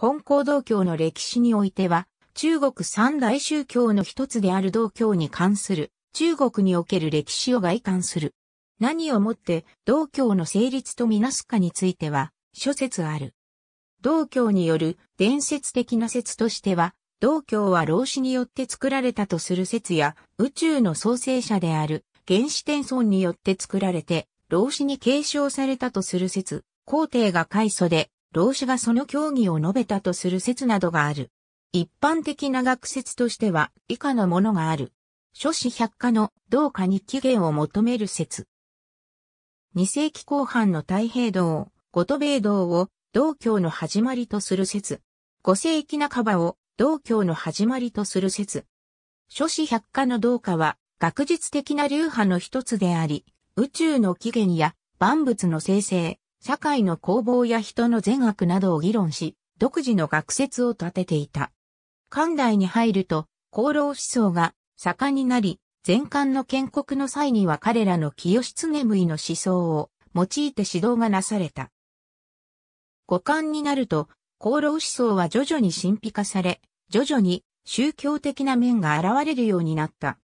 本校道教の歴史においては、中国三大宗教の一つである道教に関する、中国における歴史を外観する。何をもって道教の成立とみなすかについては、諸説ある。道教による伝説的な説としては、道教は老子によって作られたとする説や、宇宙の創生者である原始天孫によって作られて、老子に継承されたとする説、皇帝が開祖で、老子がその教義を述べたとする説などがある。一般的な学説としては以下のものがある。諸子百科の同化に起源を求める説。二世紀後半の太平道、五都米道を道教の始まりとする説。五世紀半ばを道教の始まりとする説。諸子百科の道化は学術的な流派の一つであり、宇宙の起源や万物の生成、社会の攻防や人の善悪などを議論し、独自の学説を立てていた。館内に入ると、功労思想が盛んになり、前漢の建国の際には彼らの清室眠いの思想を用いて指導がなされた。五漢になると、功労思想は徐々に神秘化され、徐々に宗教的な面が現れるようになった。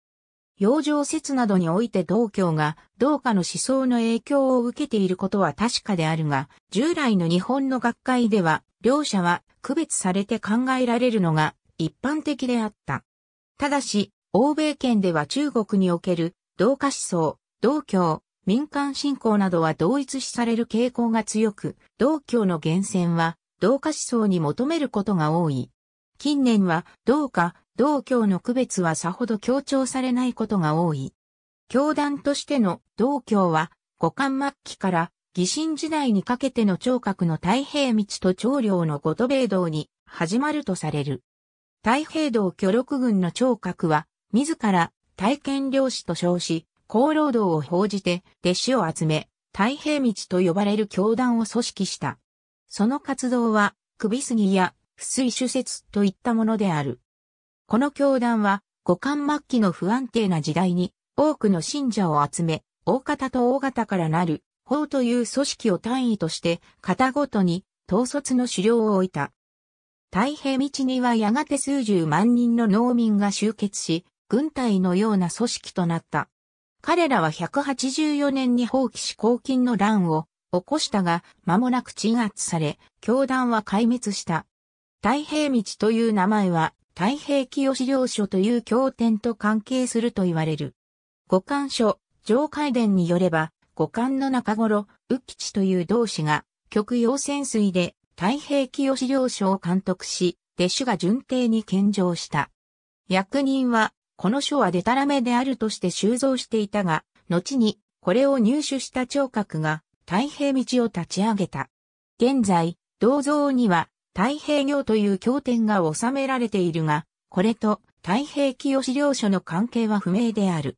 養生説などにおいて道教が道家の思想の影響を受けていることは確かであるが、従来の日本の学会では、両者は区別されて考えられるのが一般的であった。ただし、欧米圏では中国における道家思想、道教、民間信仰などは同一視される傾向が強く、道教の源泉は道家思想に求めることが多い。近年は道家、道教の区別はさほど強調されないことが多い。教団としての道教は、五冠末期から義神時代にかけての聴覚の太平道と長領の五都米道に始まるとされる。太平道巨力軍の聴覚は、自ら体験漁師と称し、功労道を報じて弟子を集め、太平道と呼ばれる教団を組織した。その活動は、首杉や不水主説といったものである。この教団は、五冠末期の不安定な時代に、多くの信者を集め、大方と大型からなる、法という組織を単位として、型ごとに、統率の狩猟を置いた。太平道にはやがて数十万人の農民が集結し、軍隊のような組織となった。彼らは184年に放棄し公金の乱を起こしたが、間もなく鎮圧され、教団は壊滅した。太平道という名前は、太平清資料書という経典と関係すると言われる。五巻書、上海伝によれば、五巻の中頃、宇吉という同志が、極洋潜水で太平清資料書を監督し、弟子が順帝に献上した。役人は、この書はデタラメであるとして収蔵していたが、後に、これを入手した聴覚が、太平道を立ち上げた。現在、銅像には、太平行という経典が収められているが、これと太平清資料書の関係は不明である。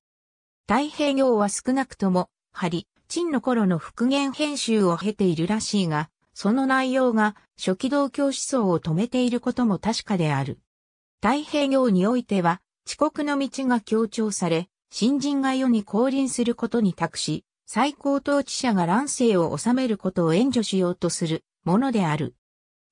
太平行は少なくとも、張、陳の頃の復元編集を経ているらしいが、その内容が初期道教思想を止めていることも確かである。太平行においては、遅刻の道が強調され、新人が世に降臨することに託し、最高統治者が乱世を治めることを援助しようとするものである。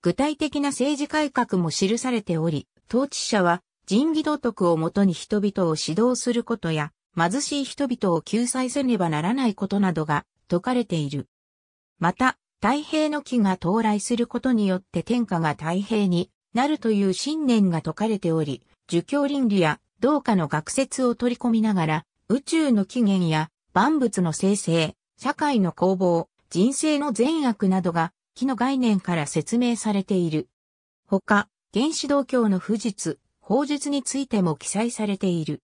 具体的な政治改革も記されており、統治者は仁義道徳をもとに人々を指導することや、貧しい人々を救済せねばならないことなどが説かれている。また、太平の木が到来することによって天下が太平になるという信念が説かれており、儒教倫理や道化の学説を取り込みながら、宇宙の起源や万物の生成、社会の攻防、人生の善悪などが器の概念から説明されている。ほか、原子道教の不実、法術についても記載されている。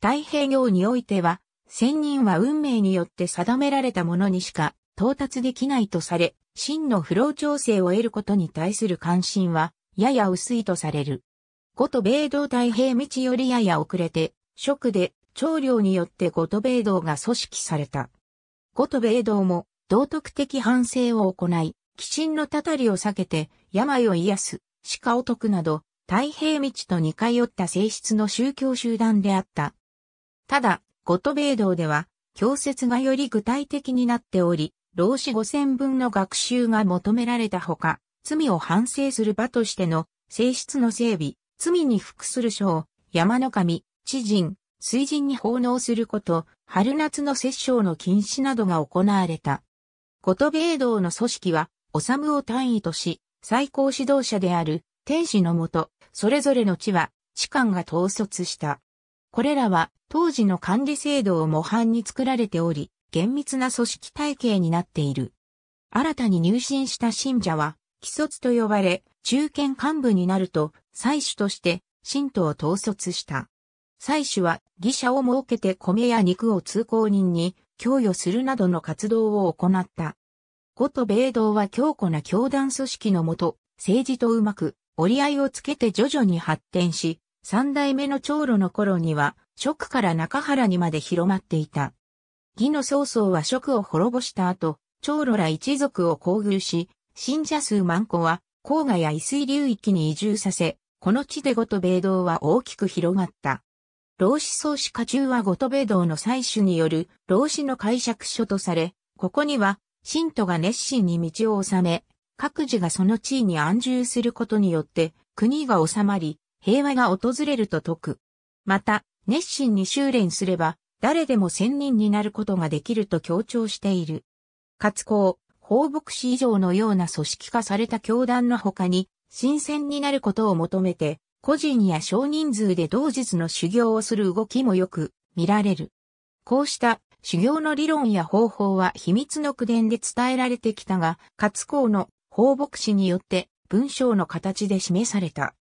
太平洋においては、仙人は運命によって定められたものにしか到達できないとされ、真の不老調整を得ることに対する関心は、やや薄いとされる。五と米道太平道よりやや遅れて、職で、長領によって五と米道が組織された。五と米道も、道徳的反省を行い、鬼神のたたりを避けて、病を癒す、鹿を解くなど、太平道と似通った性質の宗教集団であった。ただ、ゴトベイ道では、教説がより具体的になっており、老子五千分の学習が求められたほか、罪を反省する場としての性質の整備、罪に服する書を山の神、知人、水人に奉納すること、春夏の摂政の禁止などが行われた。ゴトベイ道の組織はむを単位とし、最高指導者である天使のもと、それぞれの地は、地官が統率した。これらは、当時の管理制度を模範に作られており、厳密な組織体系になっている。新たに入信した信者は、既卒と呼ばれ、中堅幹部になると、祭主として、信徒を統率した。祭主は、義者を設けて米や肉を通行人に、供与するなどの活動を行った。こと米道は強固な教団組織のもと、政治とうまく折り合いをつけて徐々に発展し、三代目の長路の頃には、職から中原にまで広まっていた。義の曹操は職を滅ぼした後、長路ら一族を交遇し、信者数万個は、郊外や伊水流域に移住させ、この地でごと米道は大きく広がった。老子創始家中はごと米道の採取による老子の解釈書とされ、ここには信徒が熱心に道を治め、各自がその地位に安住することによって、国が治まり、平和が訪れると説く。また、熱心に修練すれば、誰でも仙人になることができると強調している。活行、放牧師以上のような組織化された教団の他に、新鮮になることを求めて、個人や少人数で同日の修行をする動きもよく見られる。こうした修行の理論や方法は秘密の口伝で伝えられてきたが、活光の放牧師によって文章の形で示された。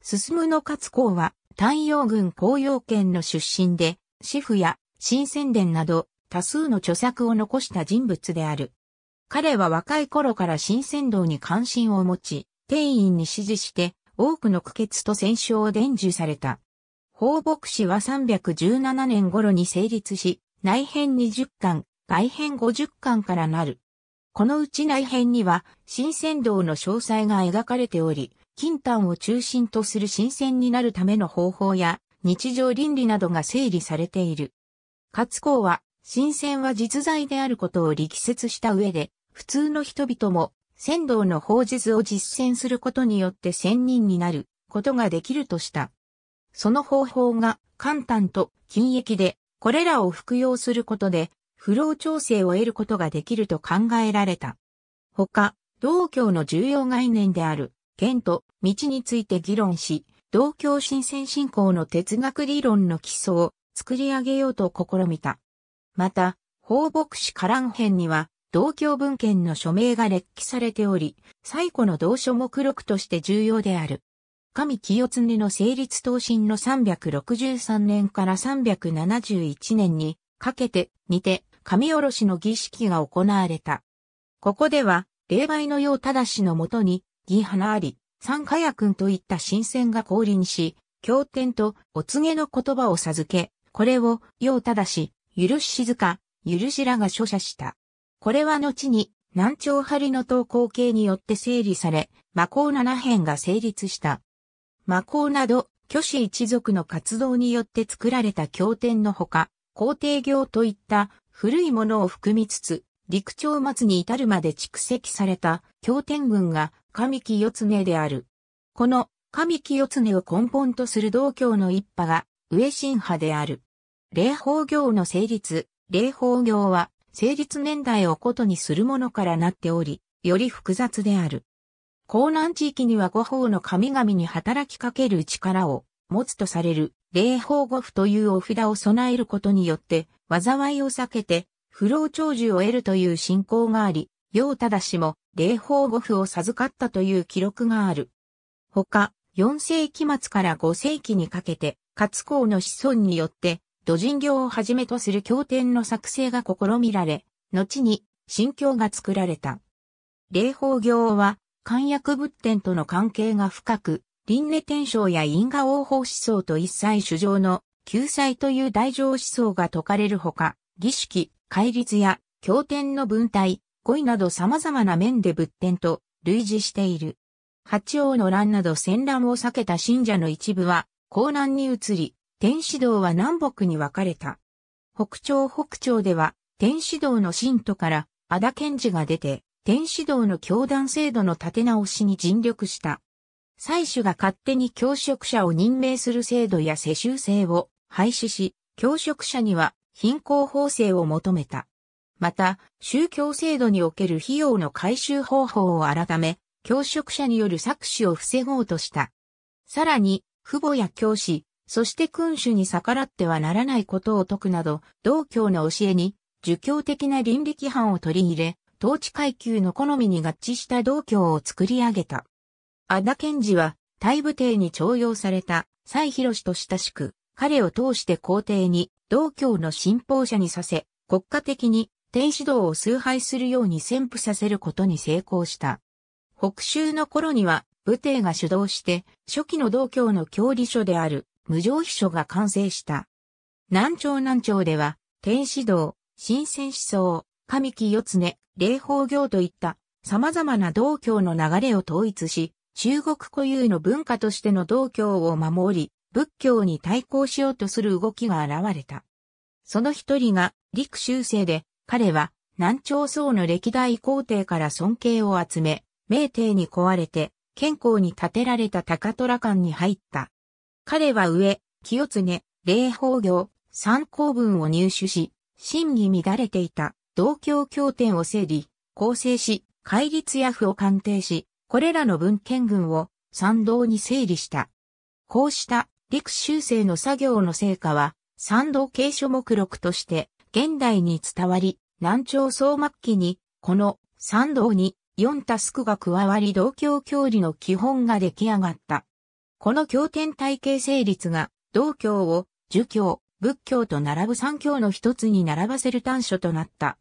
進むの活光は、太陽軍紅葉圏の出身で、ェフや新宣伝など多数の著作を残した人物である。彼は若い頃から新鮮道に関心を持ち、定員に支持して多くの苦血と戦勝を伝授された。放牧師は317年頃に成立し、内編20巻、外編50巻からなる。このうち内編には、新鮮道の詳細が描かれており、金丹を中心とする新鮮になるための方法や、日常倫理などが整理されている。勝光は、新鮮は実在であることを力説した上で、普通の人々も、仙道の法術を実践することによって仙人になることができるとした。その方法が、簡単と、金益で、これらを服用することで、不老調整を得ることができると考えられた。他、道教の重要概念である、剣と道について議論し、道教新鮮信仰の哲学理論の基礎を作り上げようと試みた。また、放牧師カラン編には、道教文献の署名が列記されており、最古の道書目録として重要である。神清常の成立等身の363年から371年にかけて似て神おろしの儀式が行われた。ここでは、霊媒の用正しのもとに、義花あり、三火薬んといった神仙が降臨し、経典とお告げの言葉を授け、これを、用正し、許し静か、許しらが書写した。これは後に、南朝張の投稿形によって整理され、魔法七編が成立した。魔法など、虚子一族の活動によって作られた経典のほか、皇帝行といった古いものを含みつつ、陸朝末に至るまで蓄積された経典群が神木四常である。この神木四常を根本とする道教の一派が上神派である。霊法行の成立、霊法行は成立年代をことにするものからなっており、より複雑である。江南地域には五方の神々に働きかける力を持つとされる、霊宝五符というお札を備えることによって、災いを避けて、不老長寿を得るという信仰があり、た忠氏も霊宝五符を授かったという記録がある。他、4世紀末から5世紀にかけて、勝公の子孫によって、土人形をはじめとする経典の作成が試みられ、後に、新経が作られた。霊宝行は、漢薬仏典との関係が深く、輪廻天章や因果応報思想と一切主張の救済という大乗思想が説かれるほか、儀式、戒律や経典の文体、語彙など様々な面で仏典と類似している。八王の乱など戦乱を避けた信者の一部は、江南に移り、天使道は南北に分かれた。北朝北朝では、天使道の信徒から、阿田賢治が出て、天使道の教団制度の立て直しに尽力した。祭主が勝手に教職者を任命する制度や世襲制を廃止し、教職者には貧困法制を求めた。また、宗教制度における費用の回収方法を改め、教職者による搾取を防ごうとした。さらに、父母や教師、そして君主に逆らってはならないことを説くなど、道教の教えに、儒教的な倫理規範を取り入れ、統治階級の好みに合致した道教を作り上げた。安田賢治は、大武帝に徴用された、蔡氏と親しく、彼を通して皇帝に、道教の信奉者にさせ、国家的に、天使道を崇拝するように宣布させることに成功した。北州の頃には、武帝が主導して、初期の道教の教理書である、無常秘書が完成した。南朝南朝では、天使道、新鮮思想、神木四常、霊法行といった様々な道教の流れを統一し、中国固有の文化としての道教を守り、仏教に対抗しようとする動きが現れた。その一人が陸修正で、彼は南朝宋の歴代皇帝から尊敬を集め、明帝に壊れて、健康に建てられた高虎館に入った。彼は上、清常、霊法行、参考文を入手し、真に乱れていた同教経典を整理、構成し、戒律や符を鑑定し、これらの文献群を参道に整理した。こうした陸修正の作業の成果は、賛同継書目録として現代に伝わり、南朝総末期に、この参道に4タスクが加わり同郷教理の基本が出来上がった。この経典体系成立が、同教を儒教、仏教と並ぶ三教の一つに並ばせる短所となった。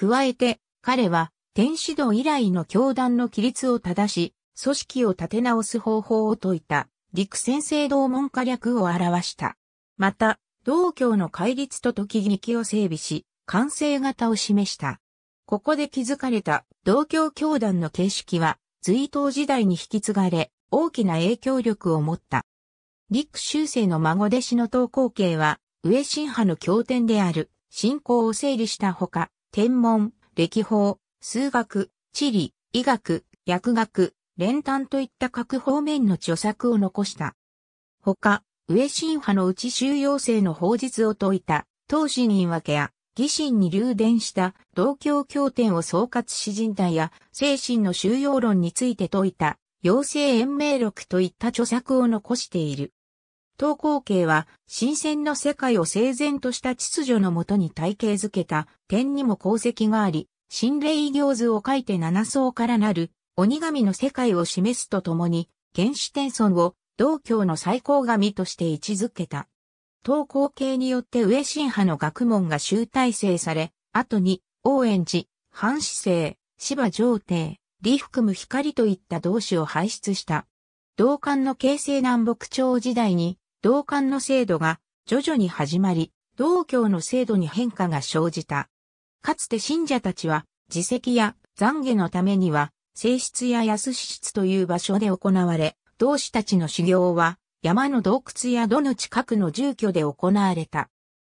加えて、彼は、天使道以来の教団の規律を正し、組織を立て直す方法を説いた、陸先生同門下略を表した。また、道教の戒律と時劇を整備し、完成型を示した。ここで築かれた道教教団の形式は、隋唐時代に引き継がれ、大きな影響力を持った。陸修正の孫弟子の東光慶は、上新派の経典である、信仰を整理したほか、天文、歴法、数学、地理、医学、薬学、練炭といった各方面の著作を残した。他、上新派のうち収容生の法実を説いた、当神院分けや、義心に流伝した、道教経典を総括し人体や、精神の収容論について説いた、妖精延命録といった著作を残している。東光景は、新鮮の世界を整然とした秩序のもとに体系づけた点にも功績があり、心霊行図を書いて七層からなる鬼神の世界を示すとともに、原始天孫を道教の最高神として位置づけた。東光景によって上新派の学問が集大成され、後に、応援寺、藩市生、芝上帝、李含む光といった同志を輩出した。同館の形成南北朝時代に、同感の制度が徐々に始まり、道教の制度に変化が生じた。かつて信者たちは、自責や懺悔のためには、正室や安室という場所で行われ、同志たちの修行は、山の洞窟や土の近くの住居で行われた。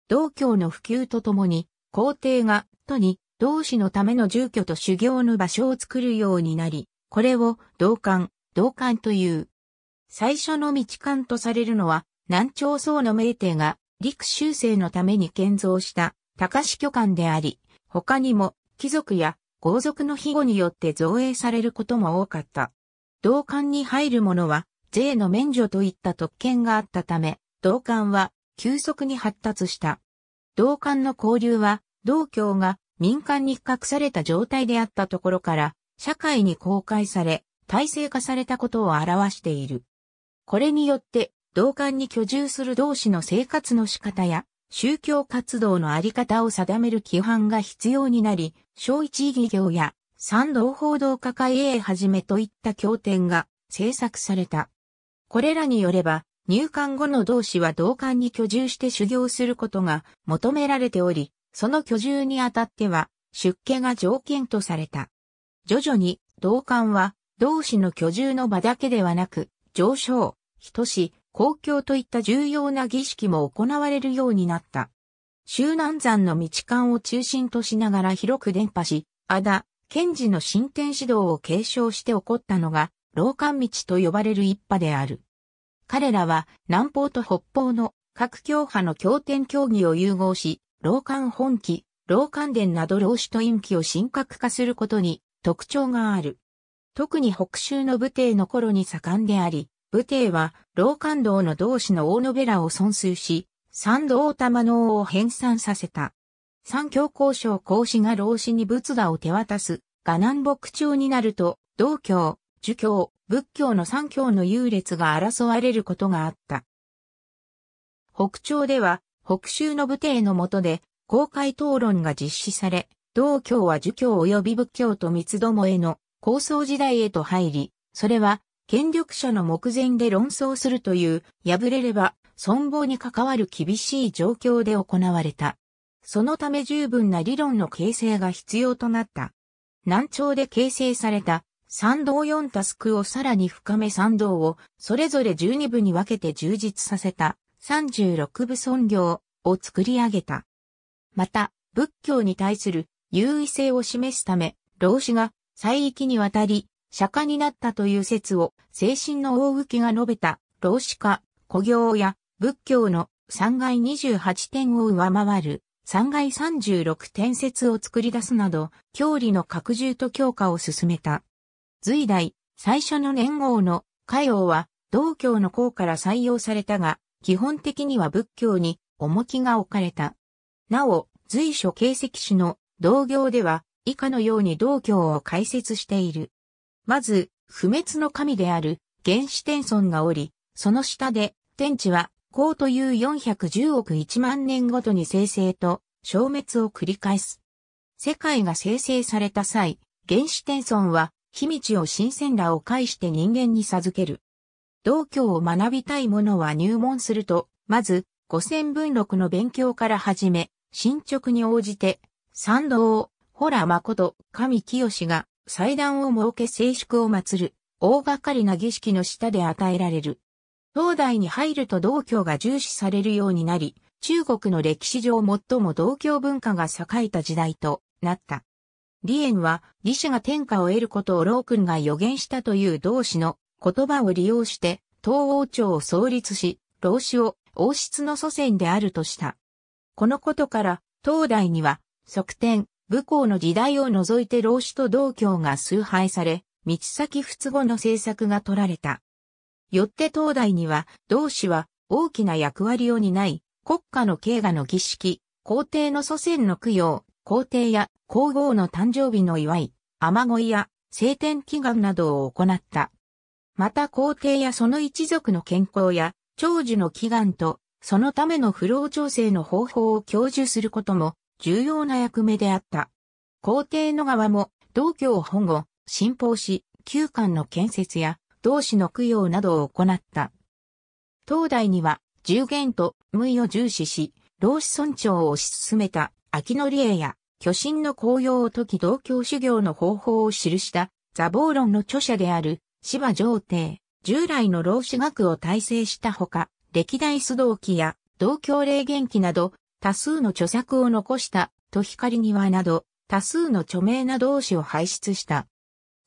道教の普及とともに、皇帝が、都に、同志のための住居と修行の場所を作るようになり、これを、道館、道館という。最初の道館とされるのは、南朝宋の名帝が陸修正のために建造した高市巨館であり、他にも貴族や豪族の庇護によって造営されることも多かった。同館に入る者は税の免除といった特権があったため、同館は急速に発達した。同館の交流は、同教が民間に隠された状態であったところから、社会に公開され、体制化されたことを表している。これによって、同館に居住する同士の生活の仕方や、宗教活動のあり方を定める規範が必要になり、小一義業や三道報道家会へはじめといった経典が制作された。これらによれば、入管後の同士は同館に居住して修行することが求められており、その居住にあたっては出家が条件とされた。徐々に同館は同士の居住の場だけではなく、上昇、等し、公共といった重要な儀式も行われるようになった。周南山の道館を中心としながら広く伝播し、あだ、賢治の進展指導を継承して起こったのが、老館道と呼ばれる一派である。彼らは南方と北方の各教派の経典協議を融合し、老漢本気、老館伝など老子と陰気を神格化することに特徴がある。特に北州の武帝の頃に盛んであり、武帝は、老官道の同志の大野ベラを損数し、三道玉能を編纂させた。三教交渉孔子が老子に仏画を手渡す、が南北朝になると、道教、儒教、仏教の三教の優劣が争われることがあった。北朝では、北州の武帝の下で、公開討論が実施され、道教は儒教及び仏教と三つどもへの構想時代へと入り、それは権力者の目前で論争するという、破れれば存亡に関わる厳しい状況で行われた。そのため十分な理論の形成が必要となった。南朝で形成された三道四タスクをさらに深め三道をそれぞれ十二部に分けて充実させた三十六部尊業を作り上げた。また、仏教に対する優位性を示すため、老子が、西域にわたり、釈迦になったという説を、精神の大浮が述べた、老子化、古行や仏教の三二28点を上回る、三三36点説を作り出すなど、教理の拡充と強化を進めた。隋代、最初の年号の、海王は、道教の項から採用されたが、基本的には仏教に重きが置かれた。なお、随所形跡史の同行では、以下のように道教を解説している。まず、不滅の神である原始天孫がおり、その下で天地はこという410億1万年ごとに生成と消滅を繰り返す。世界が生成された際、原始天孫は、秘密を新鮮らを介して人間に授ける。道教を学びたい者は入門すると、まず、五千文録の勉強から始め、進捗に応じて、三道を、ほら誠、神清が、祭壇を設け静粛を祀る、大掛かりな儀式の下で与えられる。東大に入ると道教が重視されるようになり、中国の歴史上最も道教文化が栄えた時代となった。李炎は、李氏が天下を得ることを老君が予言したという同氏の言葉を利用して、東王朝を創立し、老子を王室の祖先であるとした。このことから、東大には、側転、武功の時代を除いて老子と道教が崇拝され、道先仏語の政策が取られた。よって東大には、同志は大きな役割を担い、国家の経賀の儀式、皇帝の祖先の供養、皇帝や皇后の誕生日の祝い、雨乞いや晴天祈願などを行った。また皇帝やその一族の健康や長寿の祈願と、そのための不老調整の方法を享受することも重要な役目であった。皇帝の側も、道教を保護、信奉し、旧館の建設や、同志の供養などを行った。東大には、従元と無意を重視し、老子尊重を推し進めた秋の理恵や、巨神の紅葉を解き道教修行の方法を記した座暴論の著者である芝上帝、従来の老子学を体制したほか、歴代須藤記や道教霊元記など多数の著作を残したと光庭など、多数の著名な同志を輩出した。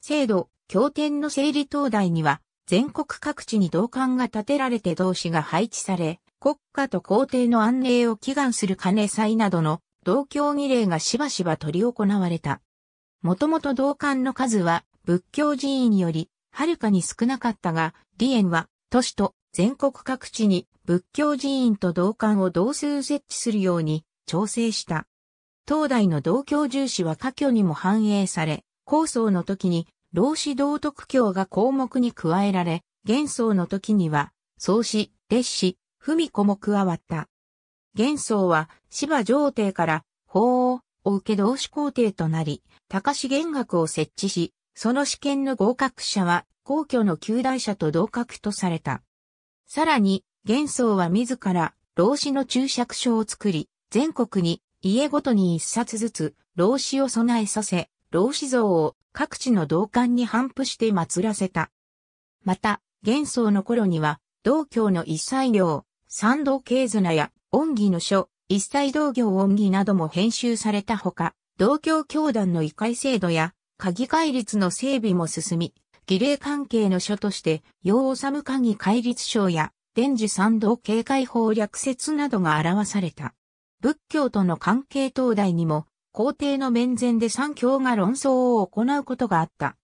制度、経典の整理灯台には、全国各地に同館が建てられて同志が配置され、国家と皇帝の安寧を祈願する金祭などの同教儀礼がしばしば執り行われた。もともと同館の数は仏教寺院よりはるかに少なかったが、李園は都市と全国各地に仏教寺院と同館を同数設置するように調整した。東大の道教重視は科挙にも反映され、高僧の時に老子道徳教が項目に加えられ、元僧の時には、宗始。列子、文子も加わった。元僧は芝上帝から法王を受け同志皇帝となり、高志玄学を設置し、その試験の合格者は、皇居の旧大者と同格とされた。さらに、玄宗は自ら、老子の注釈書を作り、全国に家ごとに一冊ずつ、老子を備えさせ、老子像を各地の道館に頒布して祀らせた。また、玄宗の頃には、道教の一切行、三道経綱や、恩義の書、一切道行恩義なども編集されたほか、道教教団の異界制度や、鍵戒律の整備も進み、儀礼関係の書として、用治む鍵戒律章や、伝授参道警戒法略説などが表された。仏教との関係東大にも、皇帝の面前で三教が論争を行うことがあった。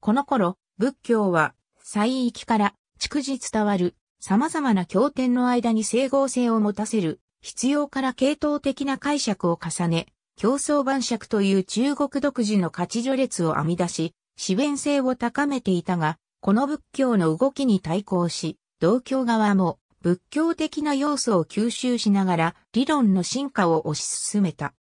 この頃、仏教は、西域から逐次伝わる様々な経典の間に整合性を持たせる必要から系統的な解釈を重ね、競争晩酌という中国独自の価値序列を編み出し、支援性を高めていたが、この仏教の動きに対抗し、道教側も仏教的な要素を吸収しながら理論の進化を推し進めた。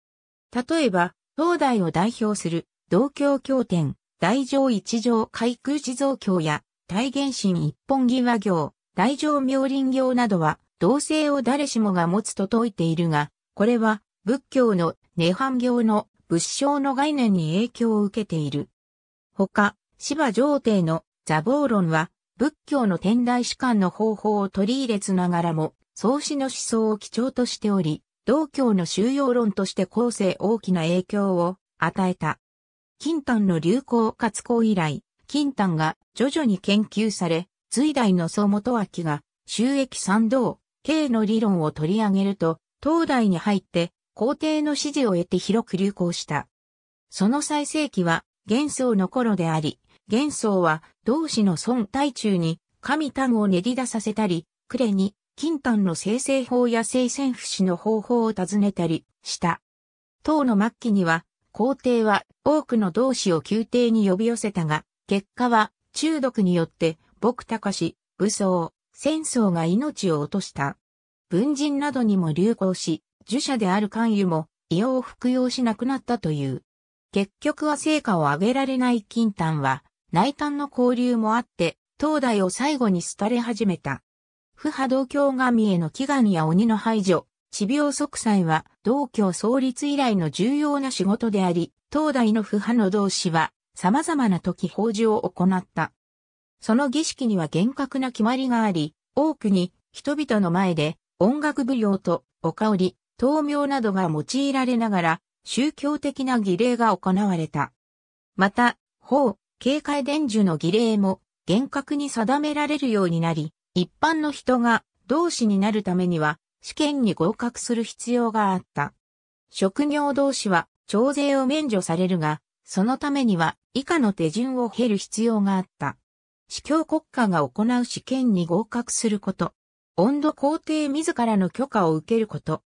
例えば、東大を代表する道教経典、大乗一条開空地蔵教や大元神一本際行、大乗妙輪行などは、同性を誰しもが持つと説いているが、これは仏教の涅槃行の仏性の概念に影響を受けている。ほか、芝上帝の座暴論は、仏教の天台士官の方法を取り入れつながらも、創始の思想を基調としており、道教の収容論として後世大きな影響を与えた。金丹の流行活行以来、金丹が徐々に研究され、隋代の総元明が収益賛同、経の理論を取り上げると、東大に入って皇帝の支持を得て広く流行した。その最盛期は元宗の頃であり、元宗は同志の孫大中に神丹を練り出させたり、呉に金丹の生成法や生鮮不死の方法を尋ねたりした。唐の末期には皇帝は多くの同志を宮廷に呼び寄せたが、結果は中毒によって牧高し、武装、戦争が命を落とした。文人などにも流行し、儒者である関羽も、異様を服用しなくなったという。結局は成果を上げられない金丹は、内丹の交流もあって、東大を最後に廃れ始めた。不破道教神への祈願や鬼の排除、治病息災は道教創立以来の重要な仕事であり、東大の不破の同志は様々な時法事を行った。その儀式には厳格な決まりがあり、多くに人々の前で音楽舞踊とお香り、灯明などが用いられながら宗教的な儀礼が行われた。また、法、警戒伝授の儀礼も厳格に定められるようになり、一般の人が同士になるためには試験に合格する必要があった。職業同士は徴税を免除されるが、そのためには以下の手順を経る必要があった。司教国家が行う試験に合格すること。温度皇帝自らの許可を受けること。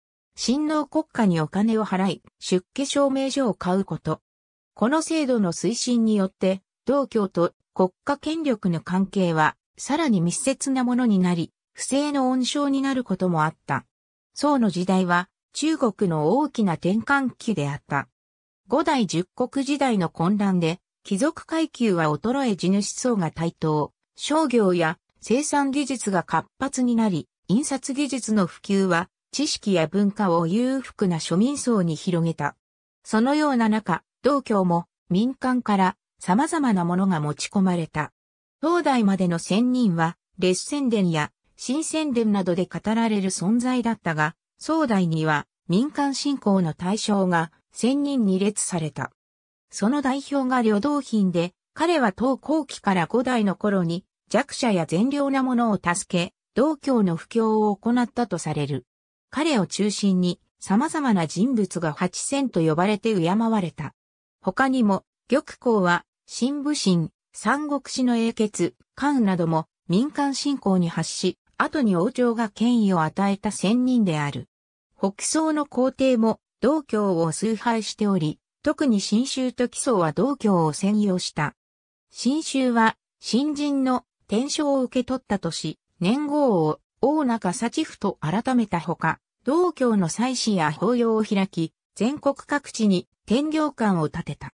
親王国家にお金を払い、出家証明書を買うこと。この制度の推進によって、道教と国家権力の関係は、さらに密接なものになり、不正の温床になることもあった。宋の時代は、中国の大きな転換期であった。五代十国時代の混乱で、貴族階級は衰え地主層が台頭、商業や生産技術が活発になり、印刷技術の普及は知識や文化を裕福な庶民層に広げた。そのような中、道教も民間から様々なものが持ち込まれた。東大までの仙人は、列仙伝や新仙伝などで語られる存在だったが、宋代には民間信仰の対象が仙人に列された。その代表が旅道品で、彼は当後期から五代の頃に弱者や善良な者を助け、道教の布教を行ったとされる。彼を中心に様々な人物が八千と呼ばれて敬われた。他にも、玉光は、新武神、三国志の英傑、関なども民間信仰に発し、後に王朝が権威を与えた仙人である。北宋の皇帝も道教を崇拝しており、特に新州と基礎は道教を専用した。新州は、新人の天章を受け取ったとし、年号を大中幸ふと改めたほか、道教の祭祀や法要を開き、全国各地に天領館を建てた。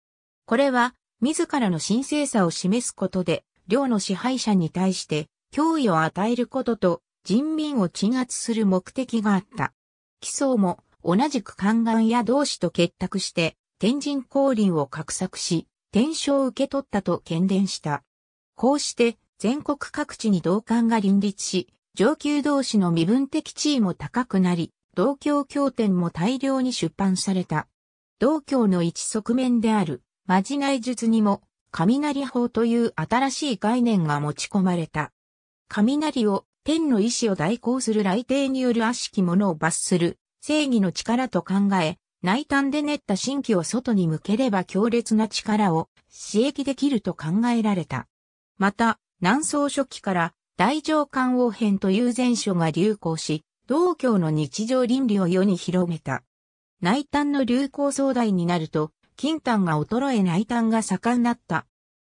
これは、自らの神聖さを示すことで、領の支配者に対して脅威を与えることと人民を鎮圧する目的があった。起草も同じく宦官や同志と結託して天神降臨を画策し、天章を受け取ったと喧伝した。こうして全国各地に同官が林立し、上級同士の身分的地位も高くなり、同教経典も大量に出版された。同教の一側面である、まじない術にも、雷法という新しい概念が持ち込まれた。雷を、天の意志を代行する来帝による悪しきものを罰する、正義の力と考え、内端で練った神器を外に向ければ強烈な力を刺激できると考えられた。また、南宋初期から大乗官王編という前書が流行し、道教の日常倫理を世に広めた。内丹の流行壮大になると、金丹が衰え内丹が盛んだった。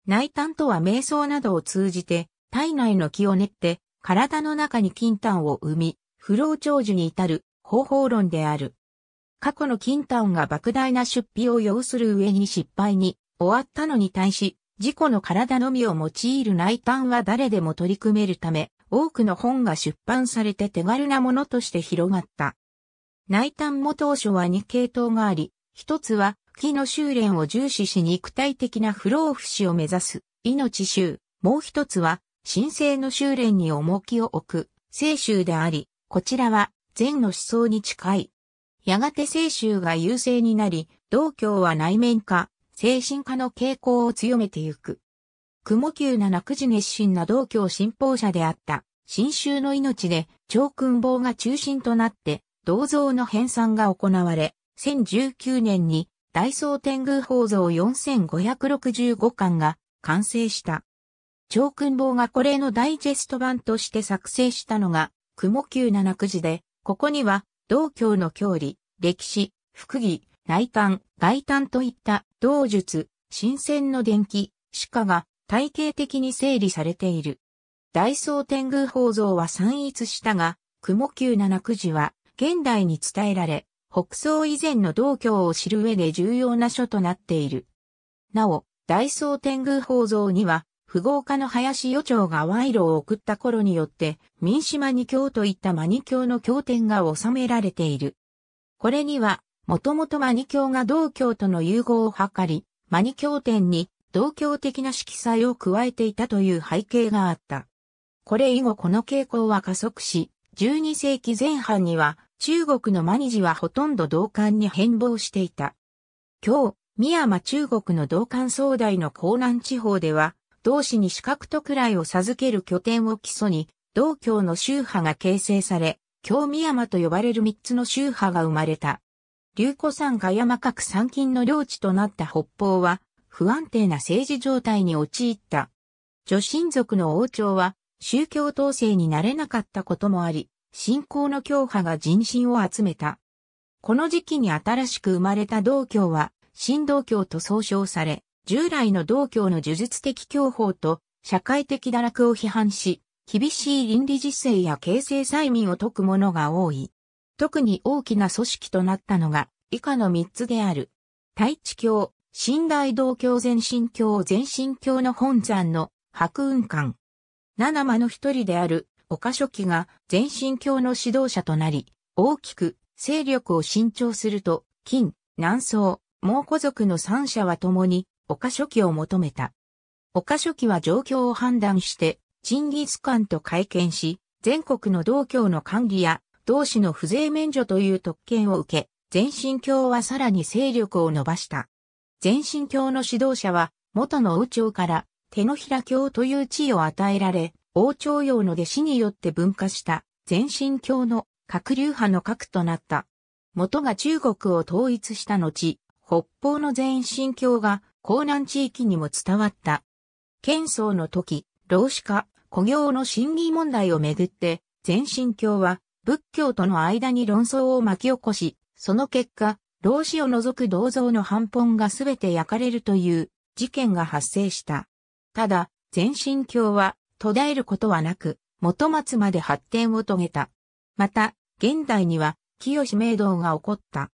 内丹とは瞑想などを通じて、体内の気を練って、体の中に金丹を生み、不老長寿に至る方法論である。過去の金丹が莫大な出費を要する上に失敗に終わったのに対し、自己の体のみを用いる内端は誰でも取り組めるため、多くの本が出版されて手軽なものとして広がった。内端も当初は2系統があり、一つは、木の修練を重視し肉体的な不老不死を目指す、命衆。もう一つは、神聖の修練に重きを置く、聖衆であり、こちらは、禅の思想に近い。やがて聖衆が優勢になり、道教は内面化、精神科の傾向を強めてゆく。雲九七九時熱心な道教信奉者であった、新宗の命で、長君坊が中心となって、銅像の編纂が行われ、1019年に、大宋天宮宝蔵4565巻が完成した。長君坊がこれのダイジェスト版として作成したのが、雲九七九時で、ここには、道教の教理、歴史、福義、内観、外観といった道術、新鮮の伝記、歯科が体系的に整理されている。大宋天宮宝像は散逸したが、雲九七九時は現代に伝えられ、北宋以前の道教を知る上で重要な書となっている。なお、大宋天宮宝像には、富豪家の林予長が賄賂を送った頃によって、民島二教といったマニ教の経典が収められている。これには、もともとマニ教が道教との融合を図り、マニ教典に道教的な色彩を加えていたという背景があった。これ以後この傾向は加速し、12世紀前半には中国のマニジはほとんど同館に変貌していた。今日、宮山中国の同館総大の江南地方では、同士に資格と位を授ける拠点を基礎に、道教の宗派が形成され、京宮山と呼ばれる三つの宗派が生まれた。龍湖山が山各山近の領地となった北方は、不安定な政治状態に陥った。女神族の王朝は、宗教統制になれなかったこともあり、信仰の教派が人心を集めた。この時期に新しく生まれた道教は、新道教と総称され、従来の道教の呪術的教法と社会的堕落を批判し、厳しい倫理実践や形成催眠を解くものが多い。特に大きな組織となったのが以下の3つである。大地教、新大道教全神教全神教の本山の白雲館。七間の一人である岡書記が全神教の指導者となり、大きく勢力を伸長すると、金、南宋、蒙古族の三者は共に岡書記を求めた。岡書記は状況を判断して、チンギスカンと会見し、全国の道教の管理や同志の不税免除という特権を受け、前進教はさらに勢力を伸ばした。前進教の指導者は、元の王朝から手のひら教という地位を与えられ、王朝用の弟子によって分化した前進教の各流派の核となった。元が中国を統一した後、北方の前進教が江南地域にも伝わった。県争の時、老子化、古行の審議問題をめぐって、前進教は仏教との間に論争を巻き起こし、その結果、老子を除く銅像の半本がすべて焼かれるという事件が発生した。ただ、全身教は途絶えることはなく、元松まで発展を遂げた。また、現代には清明道が起こった。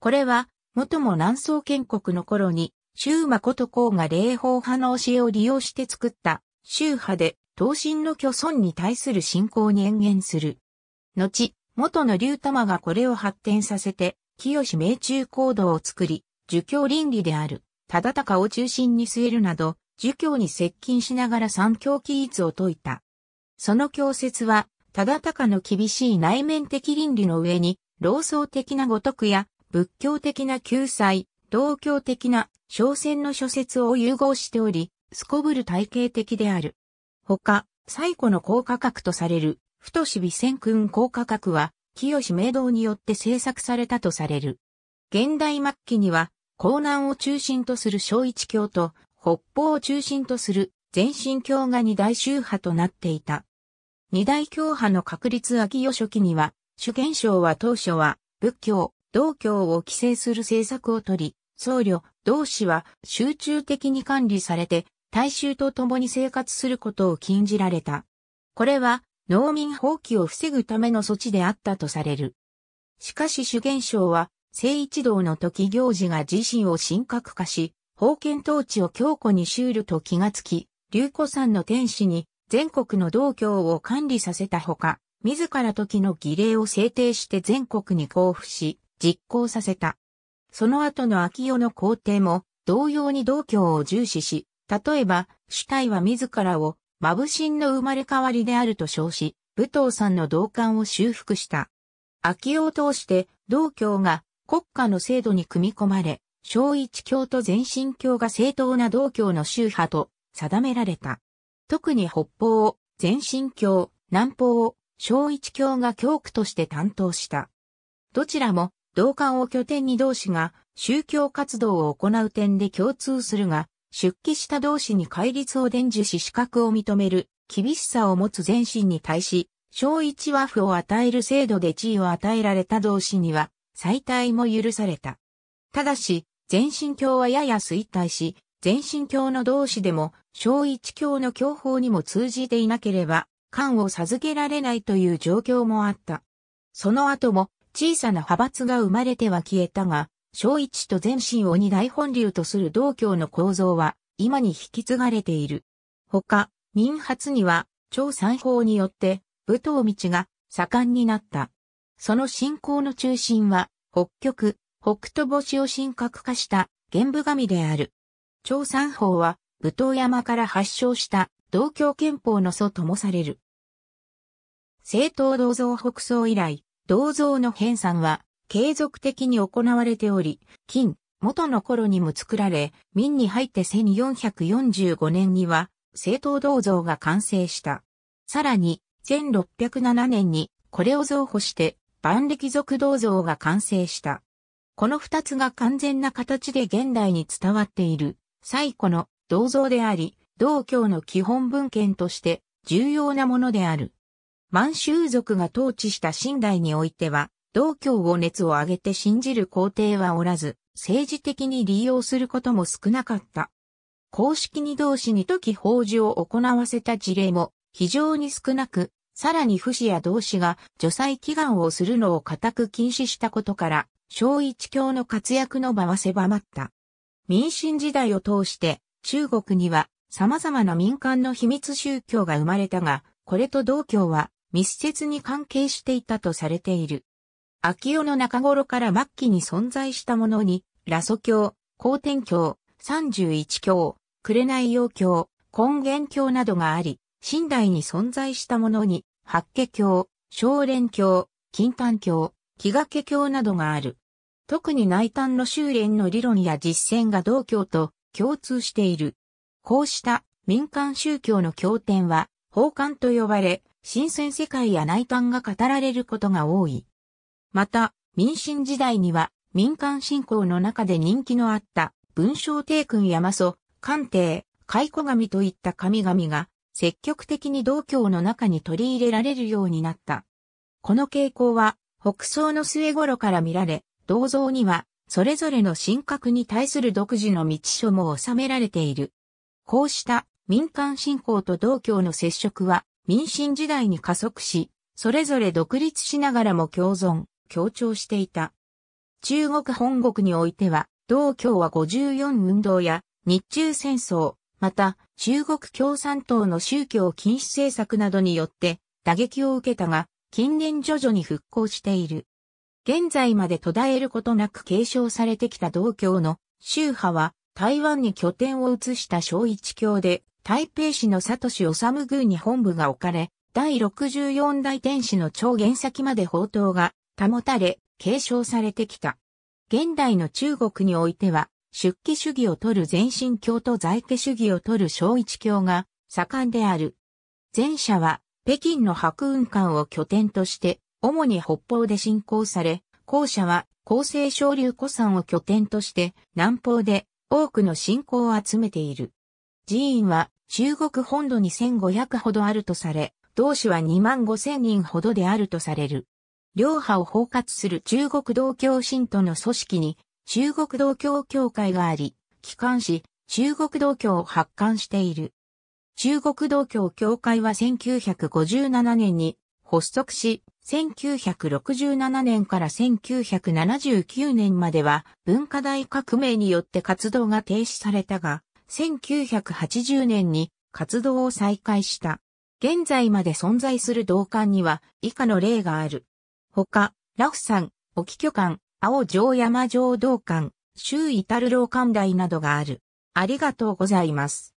これは、元も南宋建国の頃に、周誠こと公が霊法派の教えを利用して作った、宗派で、東神の虚尊に対する信仰に延言する、後、元の竜玉がこれを発展させて、清命中行動を作り、儒教倫理である、忠高を中心に据えるなど、儒教に接近しながら三教規律を説いた。その教説は、忠高の厳しい内面的倫理の上に、老僧的な五徳や、仏教的な救済、道教的な商船の諸説を融合しており、すこぶる体系的である。他、最古の高価格とされる太し備線君高価格は、清明道によって制作されたとされる。現代末期には、江南を中心とする小一教と、北方を中心とする全身教が二大宗派となっていた。二大教派の確立秋代初期には、主元省は当初は、仏教、道教を規制する政策をとり、僧侶、同士は集中的に管理されて、大衆と共に生活することを禁じられた。これは、農民放棄を防ぐための措置であったとされる。しかし主元省は、聖一道の時行事が自身を神格化し、封建統治を強固に修ると気がつき、竜子山の天使に全国の道教を管理させたほか、自ら時の儀礼を制定して全国に交付し、実行させた。その後の秋代の皇帝も同様に道教を重視し、例えば、主体は自らをマブシンの生まれ変わりであると称し、武藤さんの同感を修復した。秋を通して、道教が国家の制度に組み込まれ、小一教と全神教が正当な道教の宗派と定められた。特に北方を全神教、南方を小一教が教区として担当した。どちらも道館を拠点に同士が宗教活動を行う点で共通するが、出家した同士に戒律を伝授し資格を認める厳しさを持つ前身に対し、小一和符を与える制度で地位を与えられた同士には、再退も許された。ただし、前身教はやや衰退し、前身教の同士でも、小一教の教法にも通じていなければ、官を授けられないという状況もあった。その後も、小さな派閥が生まれては消えたが、小一と全身を二大本流とする道教の構造は、今に引き継がれている。他、民発には、超三法によって、武藤道が盛んになった。その信仰の中心は、北極、北斗星を神格化した玄武神である。超三法は、武藤山から発祥した道教憲法の祖ともされる。政党銅像北宋以来、銅像の編纂は、継続的に行われており、金、元の頃にも作られ、民に入って1445年には、正当銅像が完成した。さらに、1607年に、これを増補して、万歴族銅像が完成した。この二つが完全な形で現代に伝わっている、最古の銅像であり、道教の基本文献として重要なものである。満州族が統治した清代においては、道教を熱を上げて信じる皇帝はおらず、政治的に利用することも少なかった。公式に同士に時法事を行わせた事例も非常に少なく、さらに不死や同士が除災祈願をするのを固く禁止したことから、小一教の活躍の場は狭まった。民進時代を通して中国には様々な民間の秘密宗教が生まれたが、これと道教は密接に関係していたとされている。秋代の中頃から末期に存在したものに、羅祖教、高天教、三十一教、紅陽教、根源教などがあり、新代に存在したものに、八家教、少連教、金丹教、木掛教などがある。特に内丹の修練の理論や実践が同教と共通している。こうした民間宗教の経典は、法観と呼ばれ、新鮮世界や内丹が語られることが多い。また、民進時代には民間信仰の中で人気のあった文章帝君や祖、官帝、解古神といった神々が積極的に道教の中に取り入れられるようになった。この傾向は北宋の末頃から見られ、銅像にはそれぞれの神格に対する独自の道書も収められている。こうした民間信仰と道教の接触は民進時代に加速し、それぞれ独立しながらも共存、強調していた。中国本国においては、同共は54運動や日中戦争、また中国共産党の宗教禁止政策などによって打撃を受けたが、近年徐々に復興している。現在まで途絶えることなく継承されてきた同教の宗派は台湾に拠点を移した小一教で台北市の佐藤治宮に本部が置かれ、第64代天使の超原先まで宝刀が保たれ、継承されてきた。現代の中国においては、出家主義を取る全身教と在家主義を取る小一教が盛んである。前者は北京の白雲館を拠点として、主に北方で信仰され、後者は厚生昇流古山を拠点として南方で多くの信仰を集めている。寺院は中国本土に1500ほどあるとされ、同志は2万5000人ほどであるとされる。両派を包括する中国道教信徒の組織に、中国道教協会があり、機関し、中国道教を発刊している。中国道教協会は1957年に発足し、1967年から1979年までは文化大革命によって活動が停止されたが、1980年に活動を再開した。現在まで存在する同館には以下の例がある。ほか、ラフ山、沖巨館、青城山城道館、周至る老館台などがある。ありがとうございます。